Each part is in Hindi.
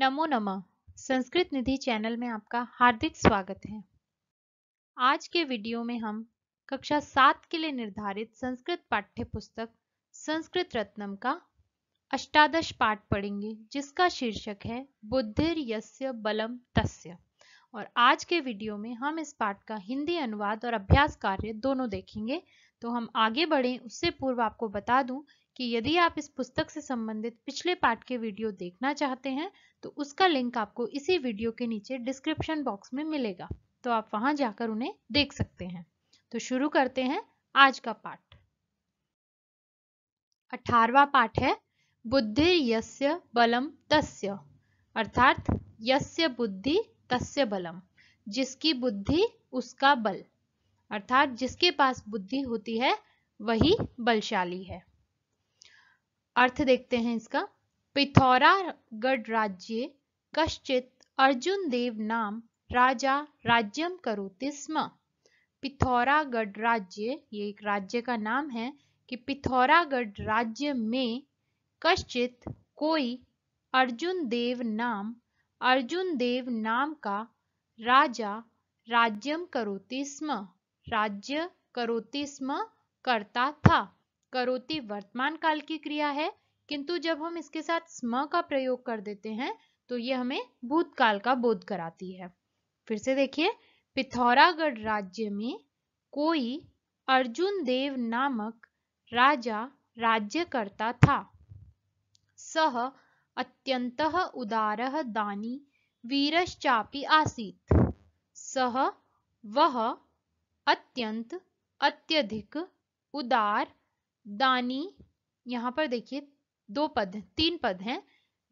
नमो नमः संस्कृत निधि चैनल में आपका हार्दिक स्वागत है आज के वीडियो में हम कक्षा सात के लिए निर्धारित संस्कृत पाठ्य पुस्तक संस्कृत रत्नम का अष्टादश पाठ पढ़ेंगे जिसका शीर्षक है बुद्धिर यस्य बलम तस्य और आज के वीडियो में हम इस पाठ का हिंदी अनुवाद और अभ्यास कार्य दोनों देखेंगे तो हम आगे बढ़े उससे पूर्व आपको बता दूं कि यदि आप इस पुस्तक से संबंधित पिछले पाठ के वीडियो देखना चाहते हैं तो उसका लिंक आपको इसी वीडियो के नीचे डिस्क्रिप्शन बॉक्स में मिलेगा तो आप वहां जाकर उन्हें देख सकते हैं तो शुरू करते हैं आज का पाठ अठारवा पाठ है बुद्धि यस्य बलम तस्य अर्थात यस्य बुद्धि तस्य बलम जिसकी बुद्धि उसका बल अर्थात जिसके पास बुद्धि होती है वही बलशाली है अर्थ देखते हैं इसका पिथौरागढ़ राज्य कश्चित अर्जुन देव नाम राजा राज्यम करोति स्म पिथौरागढ़ राज्य ये एक राज्य का नाम है कि पिथौरागढ़ राज्य में कश्चित कोई अर्जुन देव नाम अर्जुन देव नाम का राजा राज्यम करोति स्म राज्य करोति स्म करता था करोति वर्तमान काल की क्रिया है किंतु जब हम इसके साथ स्म का प्रयोग कर देते हैं तो ये हमें भूतकाल का बोध कराती है फिर से देखिए पिथौरागढ़ राज्य में कोई अर्जुन देव नामक राजा राज्य करता था सह अत्यंत उदार दानी वीरश्चापी आसीत सह वह अत्यंत अत्यधिक उदार दानी यहाँ पर देखिए दो पद तीन पद हैं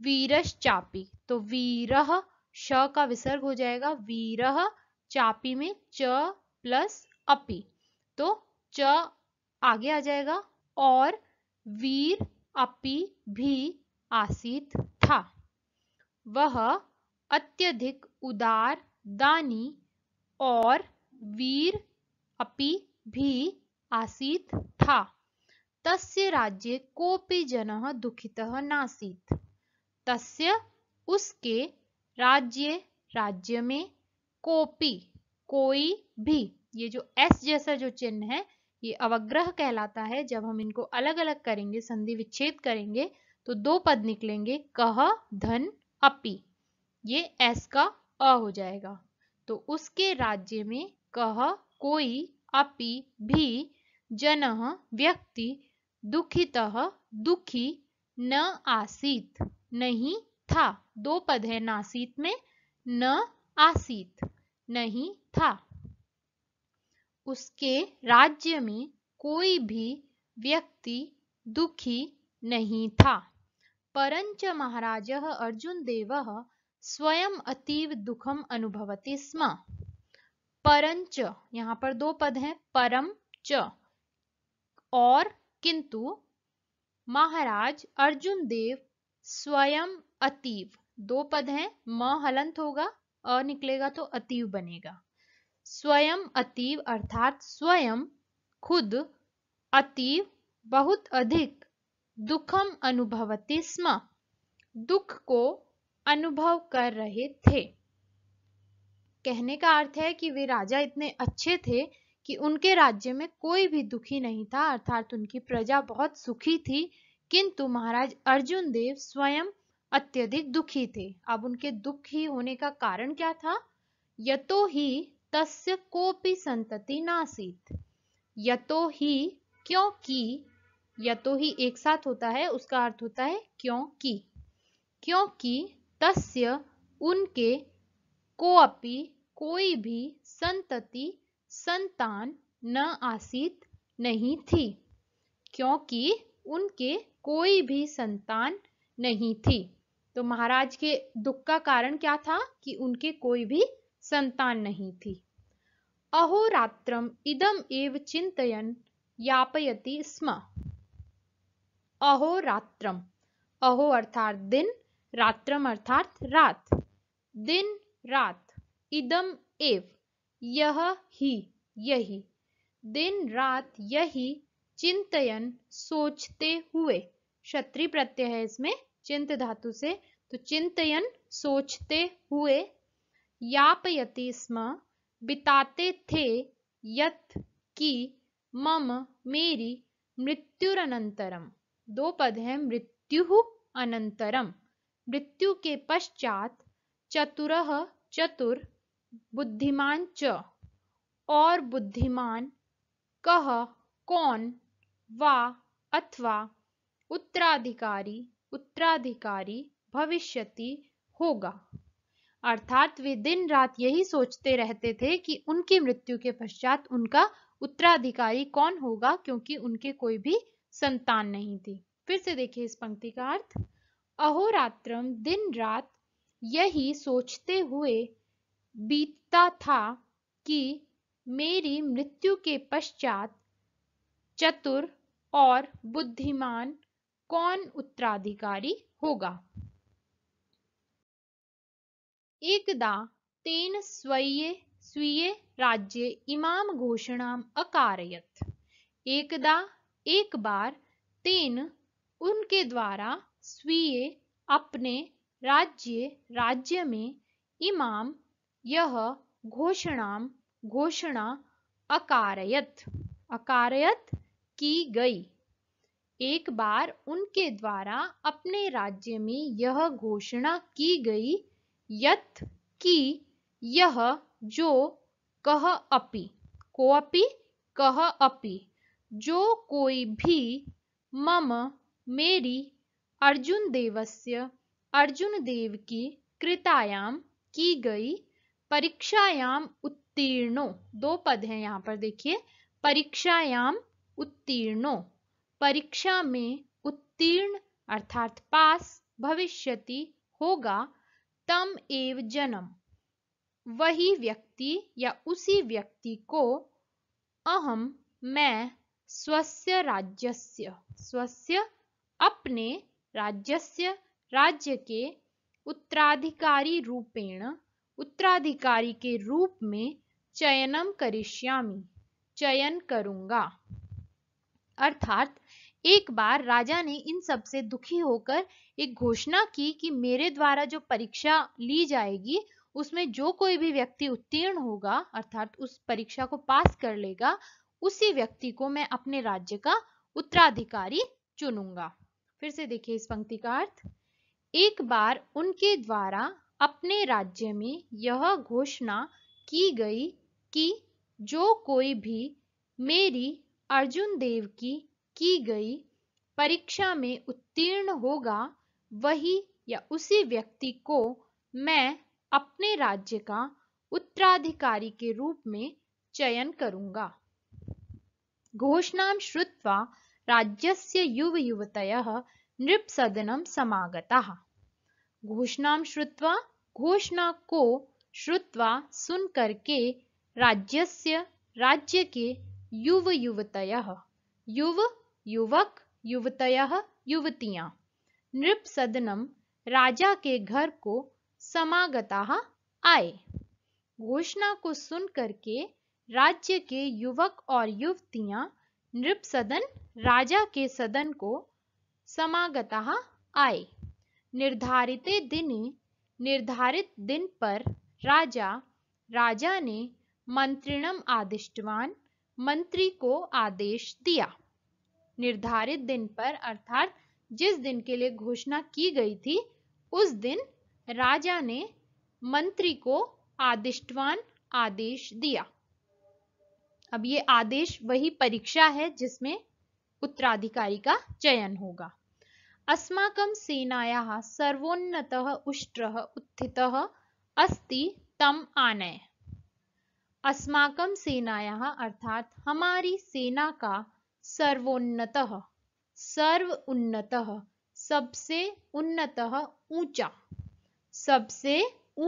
वीरश चापी तो वीरह श का विसर्ग हो जाएगा वीरह चापी में च प्लस अपी तो च आगे आ जाएगा और वीर अपी भी आसित था वह अत्यधिक उदार दानी और वीर अपी भी आसित था तस्य राज्य कोऽपि जन दुखित नासी तस्य उसके राज्य राज्य में कोपी कोई भी ये जो एस जैसा जो चिन्ह है ये अवग्रह कहलाता है जब हम इनको अलग अलग करेंगे संधि विच्छेद करेंगे तो दो पद निकलेंगे कह धन अपी ये एस का अ हो जाएगा तो उसके राज्य में कह कोई अपि भी जन व्यक्ति दुखित दुखी न आसीत नहीं था दो पद है नासीत में न आसीत नहीं था उसके राज्य में कोई भी व्यक्ति दुखी नहीं था परंच महाराज अर्जुन देव स्वयं अतीव दुखम अनुभवती स्म परंच यहाँ पर दो पद हैं परम च और किंतु महाराज अर्जुन देव स्वयं अतीव दो पद हैं म हलंत होगा अ निकलेगा तो अतीव बनेगा स्वयं अतीव अर्थात स्वयं खुद अतीव बहुत अधिक दुखम अनुभवती स्म दुख को अनुभव कर रहे थे कहने का अर्थ है कि वे राजा इतने अच्छे थे कि उनके राज्य में कोई भी दुखी नहीं था अर्थात उनकी प्रजा बहुत सुखी थी किंतु महाराज अर्जुन देव स्वयं अत्यधिक दुखी थे अब उनके दुखी होने का कारण क्या था यतो ही तस्य कोपी संतति नासीत यतो ही क्योंकि यतो ही एक साथ होता है उसका अर्थ होता है क्योंकि क्योंकि तस्य उनके कोपी कोई भी संतति संतान न आसित नहीं थी क्योंकि उनके कोई भी संतान नहीं थी तो महाराज के दुख का कारण क्या था कि उनके कोई भी संतान नहीं थी अहोरात्रम इदम एव चिंतन यापयति स्म अहोरात्रम अहो अर्थात दिन रात्रम अर्थात रात दिन रात इदम एव यह ही यही दिन रात यही चिंतन सोचते हुए क्षत्रि प्रत्यय है इसमें चिंत धातु से तो चिंतन सोचते हुए यापयति स्म बिताते थे यथ की मम मेरी मृत्युरनंतरम दो पद हैं मृत्यु अनंतरम मृत्यु के पश्चात चतुर चतुर बुद्धिमान च और बुद्धिमान कह कौन वा अथवा उत्तराधिकारी उत्तराधिकारी भविष्यति होगा अर्थात वे दिन रात यही सोचते रहते थे कि उनकी मृत्यु के पश्चात उनका उत्तराधिकारी कौन होगा क्योंकि उनके कोई भी संतान नहीं थी फिर से देखिए इस पंक्ति का अर्थ अहोरात्रम दिन रात यही सोचते हुए बीतता था कि मेरी मृत्यु के पश्चात चतुर और बुद्धिमान कौन उत्तराधिकारी होगा एकदा तेन स्वीय स्वीय राज्य इमाम घोषणाम अकारयत एकदा एक बार तेन उनके द्वारा स्वीय अपने राज्य राज्य में इमाम यह घोषणाम घोषणा अकारयत अकारयत की गई एक बार उनके द्वारा अपने राज्य में यह घोषणा की गई यत की यह जो कह अपि को अपि कह अपि जो कोई भी मम मेरी अर्जुन देवस्य अर्जुन देव की कृतायाम की गई परीक्षायाम उत्तीर्णो दो पद हैं यहाँ पर देखिए परीक्षायाम उत्तीर्णो परीक्षा में उत्तीर्ण अर्थात पास भविष्यति होगा तम एव जन्म वही व्यक्ति या उसी व्यक्ति को अहम मैं स्वस्य राज्यस्य स्वस्य अपने राज्यस्य राज्य के उत्तराधिकारी रूपेण उत्तराधिकारी के रूप में चयनम करिष्यामी चयन करूंगा अर्थात एक बार राजा ने इन सब से दुखी होकर एक घोषणा की कि मेरे द्वारा जो परीक्षा ली जाएगी उसमें जो कोई भी व्यक्ति उत्तीर्ण होगा अर्थात उस परीक्षा को पास कर लेगा उसी व्यक्ति को मैं अपने राज्य का उत्तराधिकारी चुनूंगा फिर से देखिए इस पंक्ति का अर्थ एक बार उनके द्वारा अपने राज्य में यह घोषणा की गई कि जो कोई भी मेरी अर्जुन देव की की गई परीक्षा में उत्तीर्ण होगा वही या उसी व्यक्ति को मैं अपने राज्य का उत्तराधिकारी के रूप में चयन करूंगा घोषणा श्रुत्वा राज्यस्य नृप सदनम समागता घोषणा श्रुत्वा घोषणा को श्रुत्वा सुन करके राज्यस्य राज्य के युव युवत युव युवक युवत युवतियां नृप सदनम राजा के घर को समागता आए घोषणा को सुन करके राज्य के युवक और युवतियां नृप सदन राजा के सदन को समागता आए निर्धारित दिन निर्धारित दिन पर राजा राजा ने मंत्रिणम आदिष्टवान मंत्री को आदेश दिया निर्धारित दिन पर अर्थात जिस दिन के लिए घोषणा की गई थी उस दिन राजा ने मंत्री को आदिष्टवान आदेश दिया अब ये आदेश वही परीक्षा है जिसमें उत्तराधिकारी का चयन होगा अस्माक सेनाया सर्वोन्नतः उष्ट्र उत्थितः अस्ति तम आनय अस्माक सेनाया अर्थात हमारी सेना का सर्वोन्नत सर्व उन्नत सबसे उन्नत ऊंचा सबसे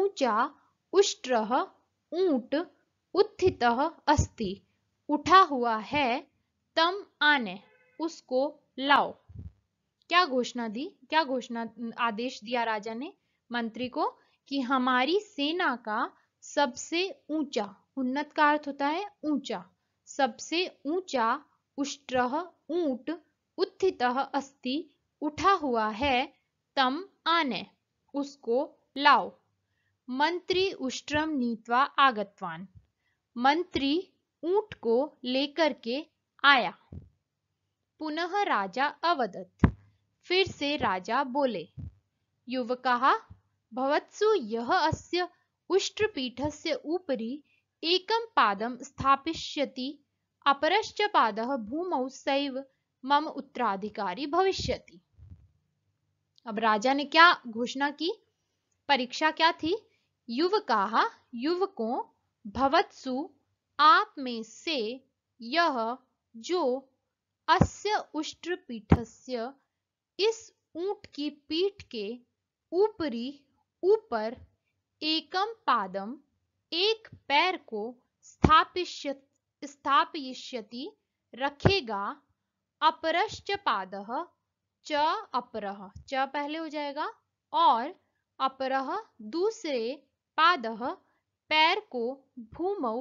ऊंचा उष्ट्र ऊंट उत्थित अस्ति उठा हुआ है तम आने उसको लाओ क्या घोषणा दी क्या घोषणा आदेश दिया राजा ने मंत्री को कि हमारी सेना का सबसे ऊंचा उन्नत का अर्थ होता है ऊंचा सबसे ऊंचा उष्ट्र ऊंट उत्थित अस्थि उठा हुआ है तम आने उसको लाओ मंत्री उष्ट्रम नीतवा आगतवान मंत्री ऊंट को लेकर के आया पुनः राजा अवदत फिर से राजा बोले युवक भवत्सु यः अस्य से उपरि एकं पादं स्थापयिष्यति अपरश्च पाद भूमौ सैव मम उत्तराधिकारी भविष्यति अब राजा ने क्या घोषणा की परीक्षा क्या थी युवका युवकों भवत्सु आप में से यह जो अस्य उष्ट्रपीठस्य इस ऊंट की पीठ के ऊपरी ऊपर एकम पादम एक पैर को स्थापित रखेगा अपरश्च पाद च अपरह च पहले हो जाएगा और अपरह दूसरे पाद पैर को भूमौ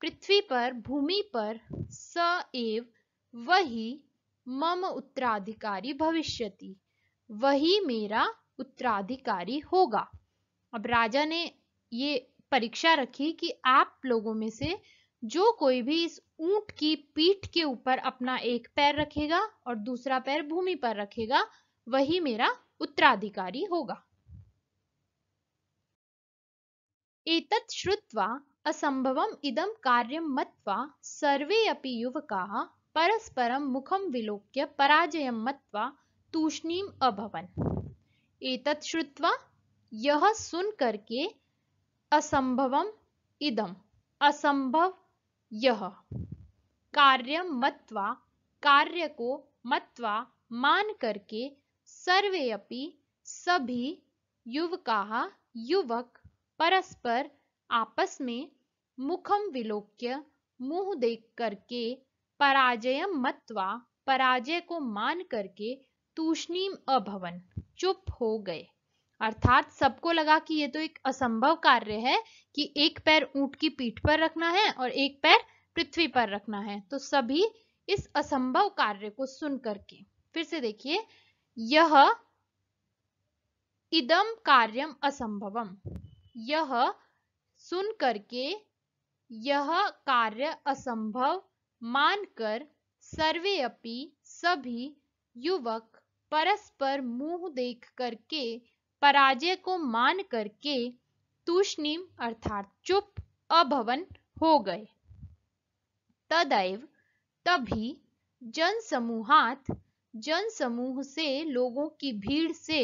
पृथ्वी पर भूमि पर स एव वही मम उत्तराधिकारी भविष्यति वही मेरा उत्तराधिकारी होगा अब राजा ने ये परीक्षा रखी कि आप लोगों में से जो कोई भी इस ऊंट की पीठ के ऊपर अपना एक पैर रखेगा और दूसरा पैर भूमि पर रखेगा वही मेरा उत्तराधिकारी होगा एतत् श्रुत्वा असंभवम इदम कार्यम मत्वा सर्वे अपि युवका परस्परं मुखं विलोक्य पराजयं मत्वा तूष्णीम् अभवन एतत् श्रुत्वा यह सुन करके असंभवम इदम असंभव यह कार्यम मत्वा कार्य को मत्वा मान करके सर्वे अपि सभी युवका युवक परस्पर आपस में मुखम विलोक्य मुंह देख करके पराजय मत्वा पराजय को मान करके तूषणीम अभवन चुप हो गए अर्थात सबको लगा कि ये तो एक असंभव कार्य है कि एक पैर ऊंट की पीठ पर रखना है और एक पैर पृथ्वी पर रखना है तो सभी इस असंभव कार्य को सुन करके फिर से देखिए यह इदम कार्यम असंभवम यह सुन करके यह कार्य असंभव मानकर अपि सभी युवक परस्पर मुंह देख करके पराजय को मान करके तूष्णिम अर्थात चुप अभवन हो गए तदैव तभी जनसमूहात जनसमूह से लोगों की भीड़ से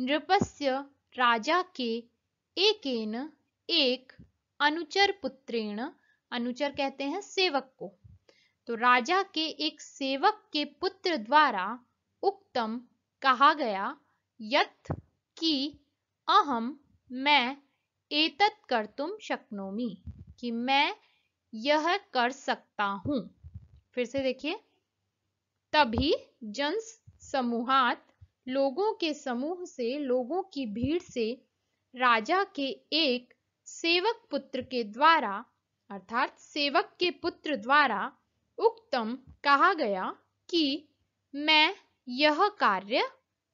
नृपस्य राजा के एकेन एक अनुचर पुत्रेण अनुचर कहते हैं सेवक को तो राजा के एक सेवक के पुत्र द्वारा उक्तम कहा गया यत कि अहम मैं एतत कर तुम शक्नोमी कि मैं यह कर सकता हूं फिर से देखिए तभी जन समूहात लोगों के समूह से लोगों की भीड़ से राजा के एक सेवक पुत्र के द्वारा अर्थात सेवक के पुत्र द्वारा उक्तम कहा गया कि मैं यह कार्य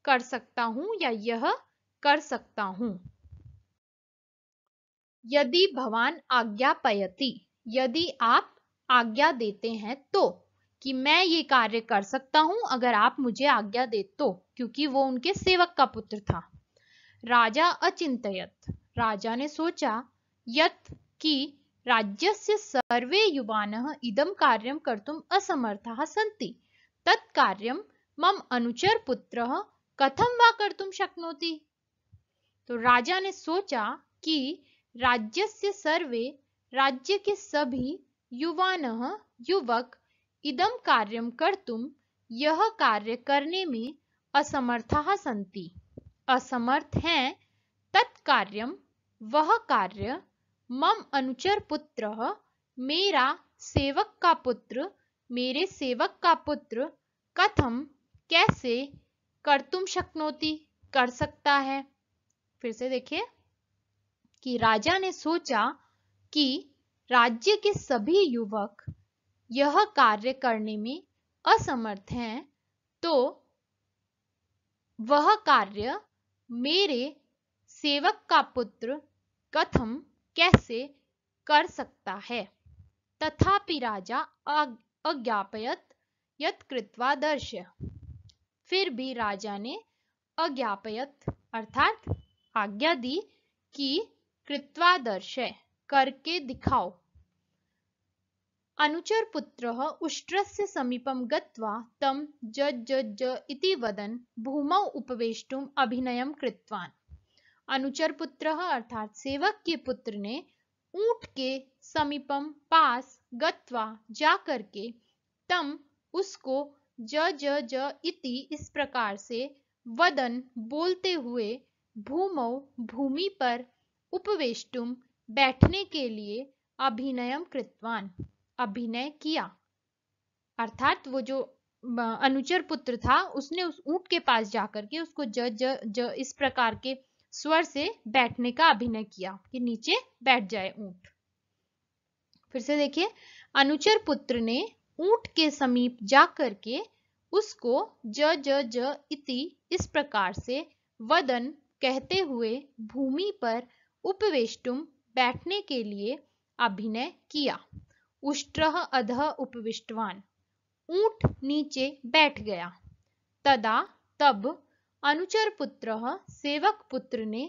कर सकता हूं या यह कर सकता हूं यदि भवान आज्ञा पयति यदि आप आज्ञा देते हैं तो कि मैं ये कार्य कर सकता हूं अगर आप मुझे आज्ञा दे तो क्योंकि वो उनके सेवक का पुत्र था राजा अचिंतयत राजा ने सोचा यत कि राज्यस्य सर्वे युवानः इदं कार्यं कर्तुम् असमर्थाः सन्ति तत् कार्यं मम अनुचरपुत्रः कथम वा कर्तुम शक्नोति तो राजा ने सोचा कि राज्य से सर्वे राज्य के सभी युवान युवक इदम कार्यम कर्तुम यह कार्य करने में असमर्था सन्ति असमर्थ हैं तत्कार्यम वह कार्य मम अनुचर पुत्र मेरा सेवक का पुत्र मेरे सेवक का पुत्र कथम कैसे कर तुम शक्नोती कर सकता है फिर से देखिए कि राजा ने सोचा कि राज्य के सभी युवक यह कार्य करने में असमर्थ हैं तो वह कार्य मेरे सेवक का पुत्र कथम कैसे कर सकता है तथापि राजा अज्ञापयत यत कृत्वा दर्श फिर भी राजा ने अज्ञापयत अर्थात आज्ञा दी कि कृत्वा दर्श करके दिखाओ अनुचर पुत्र उष्ट्रस्य समीपम गत्वा तम जज जज इति वदन भूमौ उपवेष्टुम अभिनयम कृतवान अनुचर पुत्र अर्थात सेवक के पुत्र ने ऊंट के समीपम पास गत्वा जा करके तम उसको ज ज ज इति इस प्रकार से वदन बोलते हुए भूमौ भूमि पर उपवेष्टुम बैठने के लिए अभिनयम कृतवान अभिनय किया अर्थात वो जो अनुचर पुत्र था उसने उस ऊंट के पास जाकर के उसको ज ज ज इस प्रकार के स्वर से बैठने का अभिनय किया कि नीचे बैठ जाए ऊंट फिर से देखिए अनुचर पुत्र ने ऊंट के समीप जा करके उसको ज ज ज इति इस प्रकार से वदन कहते हुए भूमि पर उपवेष्टुम बैठने के लिए अभिनय किया उष्ट्रह अध उपविष्टवान ऊंट नीचे बैठ गया तदा तब अनुचर पुत्र सेवक पुत्र ने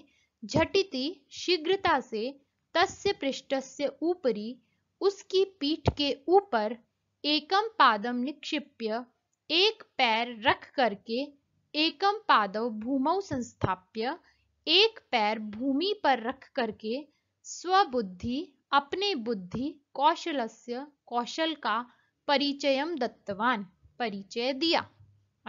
झटिति शीघ्रता से तस्य पृष्ठस्य ऊपरी उसकी पीठ के ऊपर एकम पादम निक्षिप्य एक पैर रख करके एकम पादव भूमौ संस्थाप्य एक पैर भूमि पर रख करके स्वबुद्धि अपने बुद्धि कौशलस्य कौशल का परिचयम दत्तवान परिचय दिया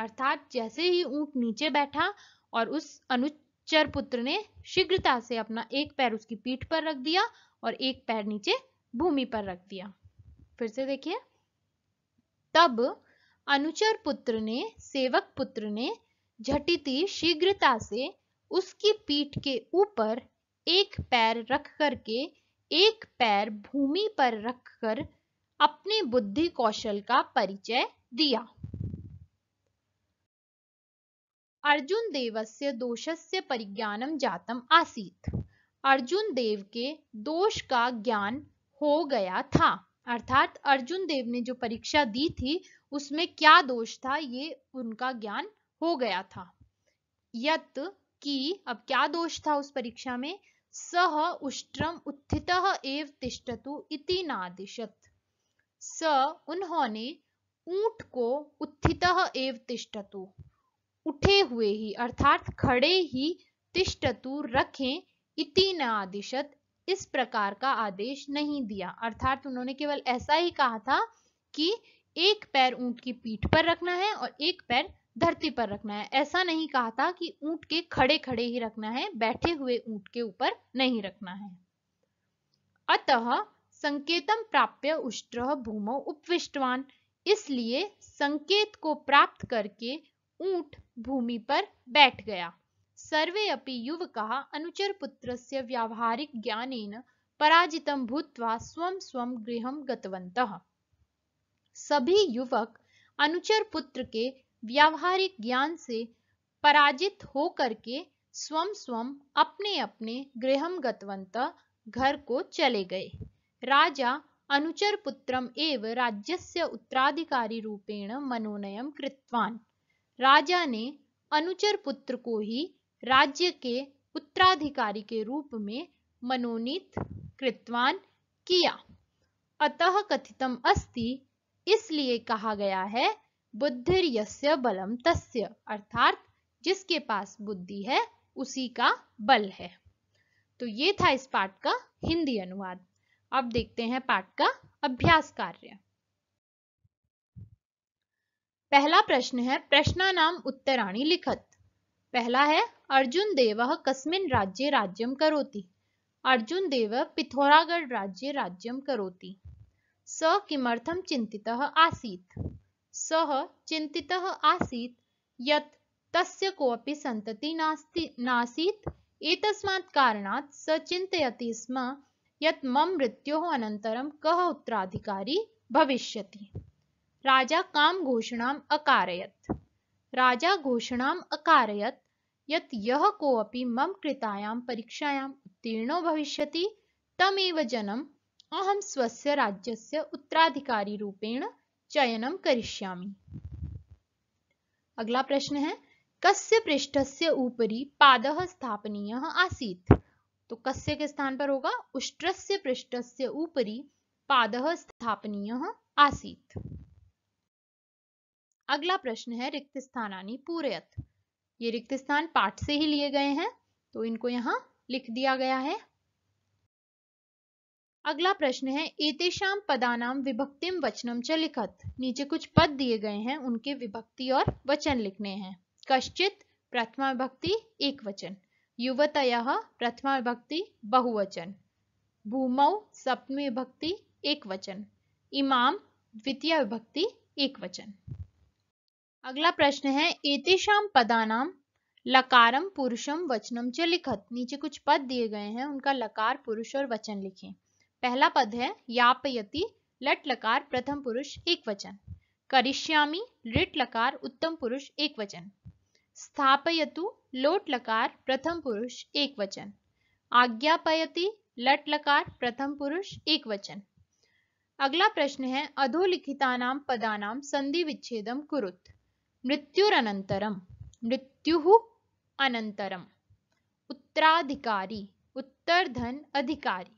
अर्थात जैसे ही ऊंट नीचे बैठा और उस अनुचर पुत्र ने शीघ्रता से अपना एक पैर उसकी पीठ पर रख दिया और एक पैर नीचे भूमि पर रख दिया फिर से देखिए तब अनुचर पुत्र ने सेवक पुत्र ने झटिति शीघ्रता से उसकी पीठ के ऊपर एक पैर रख करके एक पैर भूमि पर रखकर अपने बुद्धि कौशल का परिचय दिया अर्जुन अर्जुनदेवस्य दोषस्य परिज्ञानम जातम आसीत अर्जुन देव के दोष का ज्ञान हो गया था अर्थात अर्जुन देव ने जो परीक्षा दी थी उसमें क्या दोष था ये उनका ज्ञान हो गया था यत कि अब क्या दोष था उस परीक्षा में सह उष्ट्रम उत्थित एव तिष्ठतु इति नादिशत स उन्होंने ऊंट को उत्थित एव तिष्ठतु उठे हुए ही अर्थात खड़े ही तिष्ठतु रखें इति न आदिशत इस प्रकार का आदेश नहीं दिया अर्थात उन्होंने केवल ऐसा ही कहा था कि एक पैर ऊंट की पीठ पर रखना है और एक पैर धरती पर रखना है ऐसा नहीं कहा था कि ऊंट के खड़े खड़े ही रखना है बैठे हुए ऊंट के ऊपर नहीं रखना है अतः संकेतम प्राप्य उष्ट्र भूमो उपविष्टवान इसलिए संकेत को प्राप्त करके ऊंट भूमि पर बैठ गया सर्वे अपि युवकः व्यावहारिक व्यावहारिकज्ञानेन पराजितं भूत्वा स्वं स्वं गृहं गतवन्तः सभी युवक अनुचर पुत्र के व्यावहारिक ज्ञान से पराजित हो करके स्वम स्वम अपने अपने गृह गतवंत घर को चले गए राजा अनुचर पुत्रम एव राज्यस्य उत्तराधिकारी रूपेण मनोनयम कृतवान राजा ने अनुचर पुत्र को ही राज्य के उत्तराधिकारी के रूप में मनोनीत कृतवान किया अतः कथितम अस्ति इसलिए कहा गया है बुद्धिर यस्य बलम तस्य अर्थात जिसके पास बुद्धि है उसी का बल है तो ये था इस पाठ का हिंदी अनुवाद अब देखते हैं पाठ का अभ्यास कार्य पहला प्रश्न है नाम उत्तराणी लिखत पहला है अर्जुन देव कस्मिन राज्य राज्यम करोति अर्जुन देव पिथौरागढ़ राज्य राज्यम करोति स किमर्थम चिंतितः आसीत सः चिंतितः आसीत यत तस्य कोऽपि संतति नास्ति नासीत् एतस्मात् कारणात् स चिन्तयति स्म यत् मम मृत्योः अनन्तरं कः उत्तराधिकारी भविष्यति राजा काम घोषणाम अकारयत राजा घोषणाम अकारयत यत यह कोऽपि मम कृतायाम परीक्षायाम उत्तीर्णो भविष्यति तमेव जनम अहम स्वस्य राज्यस्य उत्तराधिकारी रूपेण चयनम करिष्यामि अगला प्रश्न है कस्य पृष्ठस्य ऊपरी पादः स्थापनीयः आसीत् तो कस्य के स्थान पर होगा उष्ट्रस्य पृष्ठस्य ऊपरी पादः स्थापनीयः आसीत् अगला प्रश्न है रिक्त स्थानानी पूरेत ये रिक्त स्थान पाठ से ही लिए गए हैं तो इनको यहाँ लिख दिया गया है अगला प्रश्न है एतेषाम पदानाम विभक्तिम वचनम च लिखत नीचे कुछ पद दिए गए हैं उनके विभक्ति और वचन लिखने हैं कश्चित प्रथमा विभक्ति एक वचन युवत प्रथमा विभक्ति बहुवचन भूमौ सप्तमी विभक्ति एक वचन इमाम द्वितीय विभक्ति एक वचन अगला प्रश्न है पदा पदानाम लकारम पुरुषम वचनम च लिखत नीचे कुछ पद दिए गए हैं उनका लकार पुरुष और वचन लिखें पहला पद है यापयति लट लकार प्रथम पुरुष एक वचन करिष्यामी लिट लकार उत्तम पुरुष एक वचन स्थापयतु लोट लकार प्रथम पुरुष एक वचन आज्ञापयति लट लकार प्रथम पुरुष एक वचन अगला प्रश्न है अधोलिखिता पदा पदानाम संधि विच्छेदम कुरुत मृत्युरन मृत्यु अनन्तरम् उत्तराधिकारी उत्तरधन अधिकारी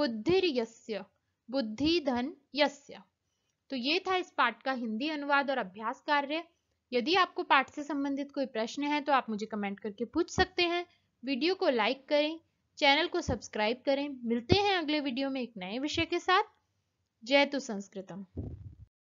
बुद्धिर्यस्य बुद्धिधन यस्य तो ये था इस पाठ का हिंदी अनुवाद और अभ्यास कार्य यदि आपको पाठ से संबंधित कोई प्रश्न है तो आप मुझे कमेंट करके पूछ सकते हैं वीडियो को लाइक करें चैनल को सब्सक्राइब करें मिलते हैं अगले वीडियो में एक नए विषय के साथ जय तु संस्कृतम